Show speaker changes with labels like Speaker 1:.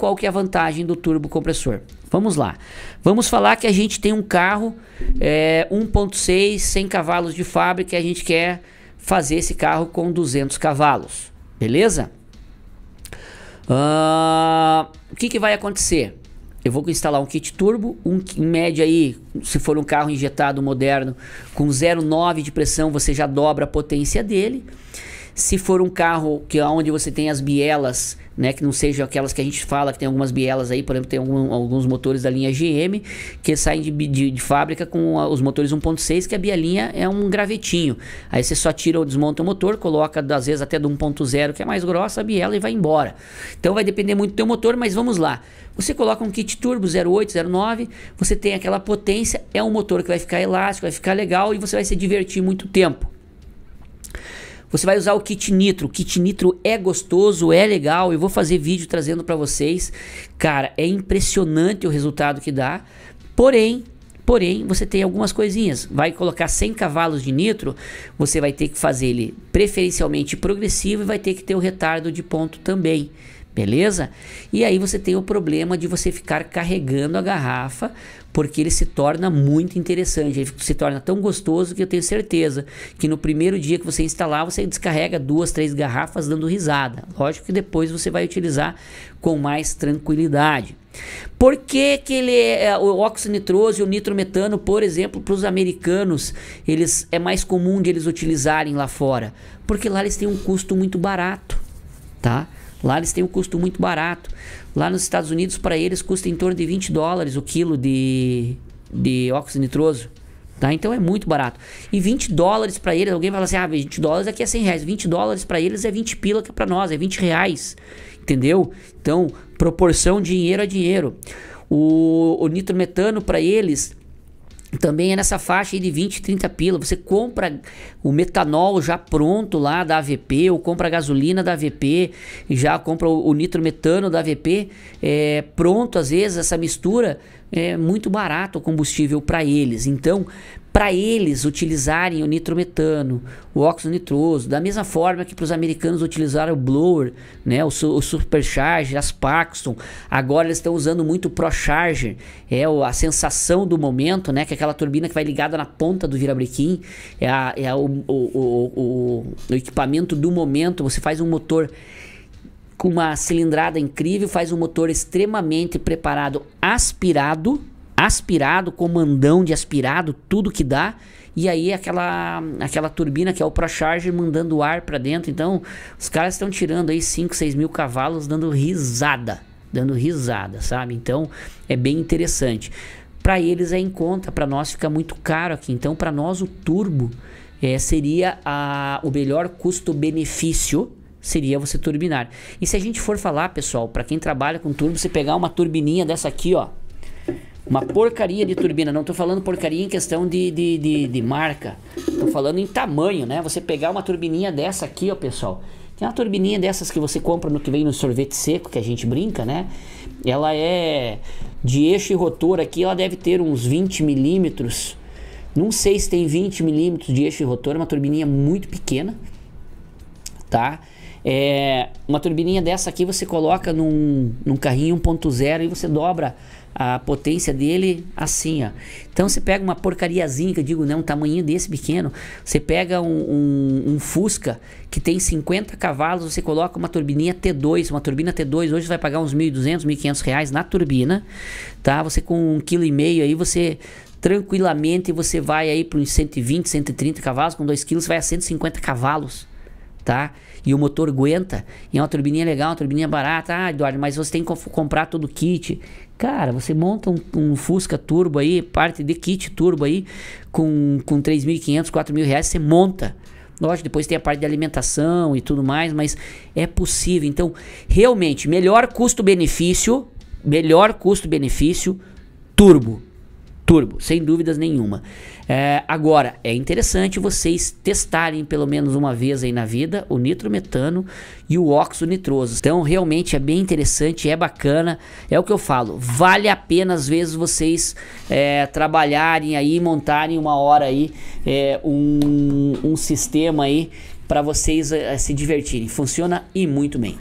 Speaker 1: qual que é a vantagem do turbo compressor. Vamos lá. Vamos falar que a gente tem um carro é, 1.6, 100 cavalos de fábrica e a gente quer fazer esse carro com 200 cavalos. Beleza? Uh, o que, que vai acontecer? Eu vou instalar um kit turbo, um, em média aí, se for um carro injetado moderno com 0,9 de pressão, você já dobra a potência dele. Se for um carro que é onde você tem as bielas, né, que não sejam aquelas que a gente fala, que tem algumas bielas aí, por exemplo, tem algum, alguns motores da linha GM que saem de, de, de fábrica com a, os motores 1.6, que a bielinha é um gravetinho. Aí você só tira ou desmonta o motor, coloca às vezes até do 1.0, que é mais grossa, a biela e vai embora. Então vai depender muito do teu motor, mas vamos lá. Você coloca um kit turbo 08, 09, você tem aquela potência, é um motor que vai ficar elástico, vai ficar legal e você vai se divertir muito tempo. Você vai usar o kit nitro. O kit nitro é gostoso, é legal. Eu vou fazer vídeo trazendo para vocês. Cara, é impressionante o resultado que dá. Porém, porém, você tem algumas coisinhas. Vai colocar 100 cavalos de nitro, você vai ter que fazer ele preferencialmente progressivo e vai ter que ter o retardo de ponto também. Beleza? E aí você tem o problema de você ficar carregando a garrafa, porque ele se torna muito interessante, ele se torna tão gostoso que eu tenho certeza que no primeiro dia que você instalar, você descarrega duas, três garrafas dando risada. Lógico que depois você vai utilizar com mais tranquilidade. Por que, que ele é, é o óxido nitroso e o nitrometano, por exemplo, para os americanos, eles é mais comum de eles utilizarem lá fora? Porque lá eles têm um custo muito barato, tá? Lá eles têm um custo muito barato. Lá nos Estados Unidos, para eles, custa em torno de 20 dólares o quilo de, de óxido nitroso. Tá? Então é muito barato. E 20 dólares para eles, alguém fala assim: ah, 20 dólares aqui é 100 reais. 20 dólares para eles é 20 pila, que é para nós, é 20 reais. Entendeu? Então, proporção dinheiro a dinheiro. O, o nitrometano para eles também é nessa faixa de 20, 30 pila. Você compra o metanol já pronto lá da AVP, ou compra a gasolina da AVP, já compra o, o nitrometano da AVP, é, pronto às vezes, essa mistura é muito barato o combustível para eles. Então, para eles utilizarem o nitrometano, o óxido nitroso, da mesma forma que para os americanos utilizaram o blower, né, o, o supercharger, as Paxton. Agora eles estão usando muito o procharger, é a sensação do momento, né, que é aquela turbina que vai ligada na ponta do virabrequim, é, a, é a, o, o, o equipamento do momento. Você faz um motor com uma cilindrada incrível, faz um motor extremamente preparado, aspirado aspirado, comandão de aspirado, tudo que dá. E aí aquela, aquela turbina que é o ProCharger mandando ar para dentro. Então, os caras estão tirando aí 5, 6 mil cavalos dando risada. Dando risada, sabe? Então, é bem interessante. Para eles é em conta, para nós fica muito caro aqui. Então, para nós o turbo é, seria a, o melhor custo-benefício seria você turbinar. E se a gente for falar, pessoal, para quem trabalha com turbo, você pegar uma turbininha dessa aqui, ó, uma porcaria de turbina. Não estou falando porcaria em questão de, de, de, de marca. Estou falando em tamanho, né? Você pegar uma turbininha dessa aqui, ó, pessoal. Tem uma turbininha dessas que você compra no que vem no sorvete seco, que a gente brinca, né? Ela é de eixo e rotor aqui, ela deve ter uns 20 milímetros. Não sei se tem 20 milímetros de eixo e rotor, é uma turbininha muito pequena, tá? É, uma turbininha dessa aqui você coloca num, num carrinho 1.0 e você dobra a potência dele assim, ó. Então você pega uma porcariazinha, que eu digo, né, um tamanho desse pequeno, você pega um, um, um, Fusca que tem 50 cavalos, você coloca uma turbininha T2, uma turbina T2, hoje você vai pagar uns 1.200, 1.500 reais na turbina, tá? Você com um quilo e meio aí, você tranquilamente, você vai aí para uns 120, 130 cavalos, com 2 quilos, vai a 150 cavalos, tá? E o motor aguenta. E é uma turbininha legal, uma turbininha barata. Ah, Eduardo, mas você tem que comprar todo o kit. Cara, você monta um, um Fusca turbo aí, parte de kit turbo aí, com, com 3.500, 4.000 reais, você monta. Lógico, depois tem a parte de alimentação e tudo mais, mas é possível. Então, realmente, melhor custo-benefício, melhor custo-benefício, turbo turbo, sem dúvidas nenhuma. É, agora, é interessante vocês testarem pelo menos uma vez aí na vida o nitrometano e o óxido nitroso. Então, realmente é bem interessante, é bacana, é o que eu falo. Vale a pena, às vezes, vocês é, trabalharem aí, montarem uma hora aí é, um, um sistema aí para vocês é, se divertirem. Funciona e muito bem.